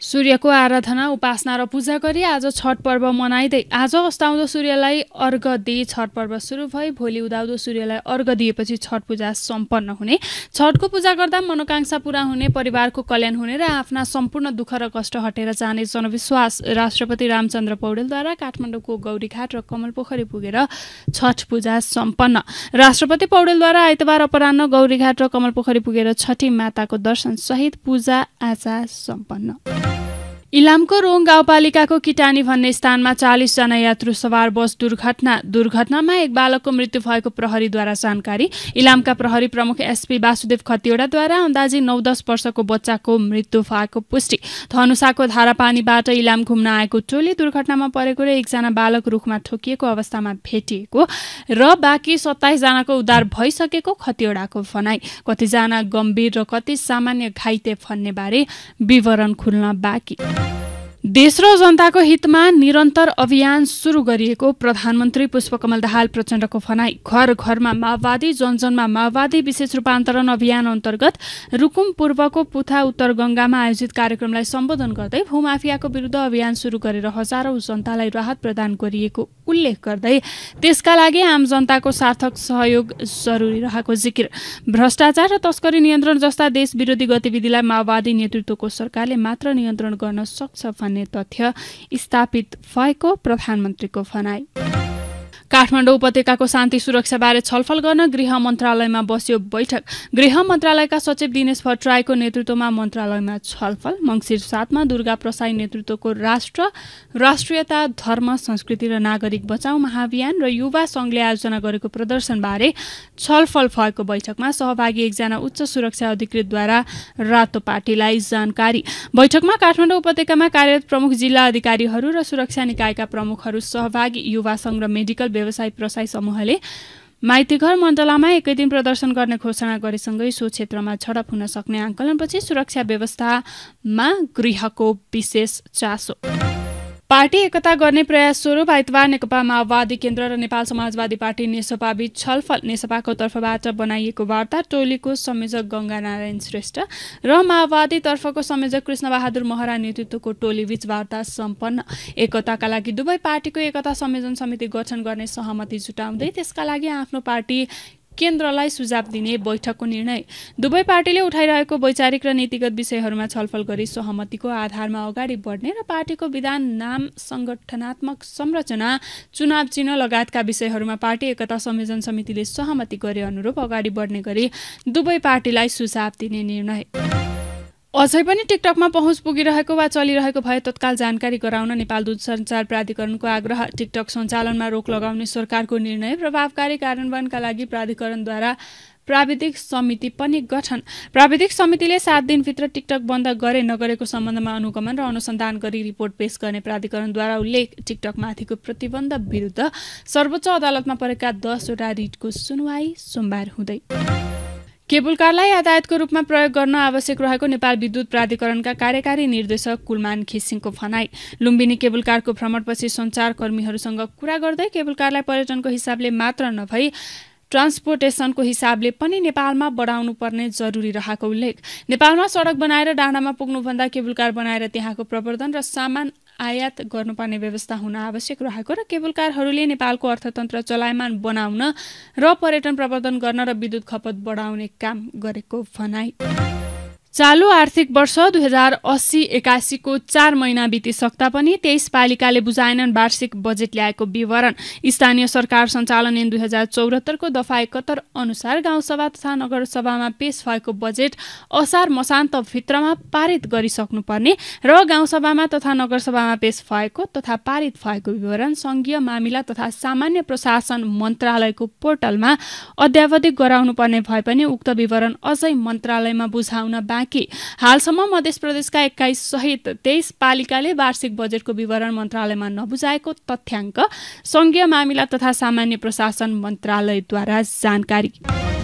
सूर्यको आराधना उपासना र पूजा गरी आज छठ पर्व मनाइँदै आज अस्ताउँदो सूर्यलाई अर्घ दिई छठ पर्व सुरु भई भोलि उदाउँदो सूर्यलाई अर्घ दिएपछि छठ पूजा सम्पन्न हुने छठको पूजा गर्दा मनोकांक्षा पूरा हुने परिवारको कल्याण हुने र आफ्ना सम्पूर्ण दुःख र कष्ट हटेर जाने जनविश्वास राष्ट्रपति रामचन्द्र पौडेलद्वारा काठमाडौँको गौरीघाट र कमल पोखरी पुगेर छठ पूजा सम्पन्न राष्ट्रपति पौडेलद्वारा आइतबार अपरान्न गौरीघाट र कमल पोखरी पुगेर छठी माताको दर्शन सहित पूजा आजा सम्पन्न इलामको रोङ गाउँपालिकाको किटानी भन्ने स्थानमा चालिसजना यात्रु सवार बस दुर्घटना दुर्घटनामा एक बालकको मृत्यु भएको प्रहरीद्वारा जानकारी इलामका प्रहरी प्रमुख एसपी वासुदेव खतिवड़ाद्वारा अन्दाजी नौ दस वर्षको बच्चाको मृत्यु भएको पुष्टि धनुषाको धारापानीबाट इलाम घुम्न आएको टोली दुर्घटनामा परेको र एकजना बालक रुखमा ठोकिएको अवस्थामा भेटिएको र बाँकी सत्ताइसजनाको उद्धार भइसकेको खतिवड़ाको भनाई कतिजना गम्भीर र कति सामान्य घाइते भन्नेबारे विवरण खुल्न बाँकी देश र जनताको हितमा निरन्तर अभियान सुरु गरिएको प्रधानमन्त्री पुष्पकमल दाहाल प्रचण्डको भनाई घर घरमा माओवादी जनजनमा माओवादी विशेष रूपान्तरण अभियान अन्तर्गत रुकुम पूर्वको पुथा उत्तर गङ्गामा आयोजित कार्यक्रमलाई सम्बोधन गर्दै भूमाफियाको विरुद्ध अभियान सुरु गरेर हजारौं जनतालाई राहत प्रदान गरिएको उल्लेख गर्दै त्यसका लागि आम जनताको सार्थक सहयोग जरुरी रहेको जिकिर भ्रष्टाचार र तस्करी नियन्त्रण जस्ता देश विरोधी गतिविधिलाई माओवादी नेतृत्वको सरकारले मात्र नियन्त्रण गर्न सक्छ भन्ने तथ्य स्थापित भएको प्रधानमन्त्रीको भनाई काठमाडौँ उपत्यकाको शान्ति सुरक्षाबारे छलफल गर्न गृह मन्त्रालयमा बस्यो बैठक गृह मन्त्रालयका सचिव दिनेश भट्टराईको नेतृत्वमा मन्त्रालयमा छलफल मङ्सिर सातमा दुर्गा प्रसाई नेतृत्वको राष्ट्र राष्ट्रियता धर्म संस्कृति र नागरिक बचाउ महाभियान र युवा संघले आयोजना गरेको प्रदर्शनबारे छलफल भएको बैठकमा सहभागी एकजना उच्च सुरक्षा अधिकृतद्वारा रातो पार्टीलाई जानकारी बैठकमा काठमाडौँ उपत्यकामा कार्यरत प्रमुख जिल्ला अधिकारीहरू र सुरक्षा निकायका प्रमुखहरू सहभागी युवा संघ र मेडिकल व्यवसाय प्रसाई समूहले माइतीघर मण्डलामा एकै दिन प्रदर्शन गर्ने घोषणा गरेसँगै सो क्षेत्रमा झडप हुन सक्ने आकलनपछि सुरक्षा व्यवस्थामा गृहको विशेष चासो पार्टी एकता गर्ने प्रयास स्वरूप आइतबार नेकपा माओवादी केन्द्र र नेपाल समाजवादी पार्टी नेसपा बीच छलफल नेसपाको तर्फबाट बनाइएको वार्ता टोलीको संयोजक गंगा नारायण श्रेष्ठ र माओवादी तर्फको संयोजक कृष्णबहादुर महरा नेतृत्वको टोलीबीच वार्ता सम्पन्न एकताका लागि दुवै पार्टीको एकता संयोजन समिति गठन गर्ने सहमति जुटाउँदै त्यसका लागि आफ्नो पार्टी केन्द्रलाई सुझाव दिने बैठकको निर्णय दुवै पार्टीले उठाइरहेको वैचारिक र नीतिगत विषयहरूमा छलफल गरी सहमतिको आधारमा अगाडि बढ्ने र पार्टीको विधान नाम संगठनात्मक संरचना चुनाव चिन्ह लगायतका विषयहरूमा पार्टी एकता संयोजन समितिले सहमति गरे अनुरूप अगाडि बढ्ने गरी दुवै पार्टीलाई सुझाव दिने निर्णय अझै पनि टिकटकमा पहुँच पुगिरहेको वा चलिरहेको भए तत्काल जानकारी गराउन नेपाल दूध सञ्चार प्राधिकरणको आग्रह टिकटक सञ्चालनमा रोक लगाउने सरकारको निर्णय प्रभावकारी कार्यान्वयनका लागि प्राधिकरणद्वारा प्राविधिक समिति पनि गठन प्राविधिक समितिले सात दिनभित्र टिकटक बन्द गरे नगरेको सम्बन्धमा अनुगमन र अनुसन्धान गरी रिपोर्ट पेश गर्ने प्राधिकरणद्वारा उल्लेख टिकटकमाथिको प्रतिबन्ध विरुद्ध सर्वोच्च अदालतमा परेका दसवटा रिटको सुनवाई सोमबार हुँदै केबुल कारलाई यातायातको रूपमा प्रयोग गर्न आवश्यक रहेको नेपाल विद्युत प्राधिकरणका कार्यकारी निर्देशक कुलमान खिसिङको भनाई लुम्बिनी केबुल कारको भ्रमणपछि सञ्चारकर्मीहरूसँग कुरा गर्दै केबुल कारलाई पर्यटनको हिसाबले मात्र नभई ट्रान्सपोर्टेसनको हिसाबले पनि नेपालमा बढाउनु पर्ने जरुरी रहेको उल्लेख नेपालमा सडक बनाएर डाँडामा पुग्नुभन्दा केबुल कार बनाएर त्यहाँको प्रवर्धन र सामान आयात गर्नुपर्ने व्यवस्था हुन आवश्यक रहेको र केबलकारहरूले नेपालको अर्थतन्त्र चलायमान बनाउन र पर्यटन प्रवर्धन गर्न र विद्युत खपत बढाउने काम गरेको भनाई चालु आर्थिक वर्ष दुई हजार अस्सी एकासीको चार महिना बितिसक्दा पनि तेइस पालिकाले बुझाएनन् वार्षिक बजेट ल्याएको विवरण स्थानीय सरकार सञ्चालन ऐन दुई हजार चौरात्तरको दफा एकहत्तर अनुसार गाउँसभा तथा नगरसभामा पेश भएको बजेट असार मशान्तभित्रमा पारित गरिसक्नुपर्ने र गाउँसभामा तथा नगरसभामा पेश भएको तथा पारित भएको विवरण सङ्घीय मामिला तथा सामान्य प्रशासन मन्त्रालयको पोर्टलमा अध्यावधिक गराउनुपर्ने भए पनि उक्त विवरण अझै मन्त्रालयमा बुझाउन बाँकी कि हालसम्म मध्य प्रदेशका एक्काइस सहित तेइस पालिकाले वार्षिक बजेटको विवरण मन्त्रालयमा नबुझाएको तथ्याङ्क संघीय मामिला तथा सामान्य प्रशासन मन्त्रालयद्वारा जानकारी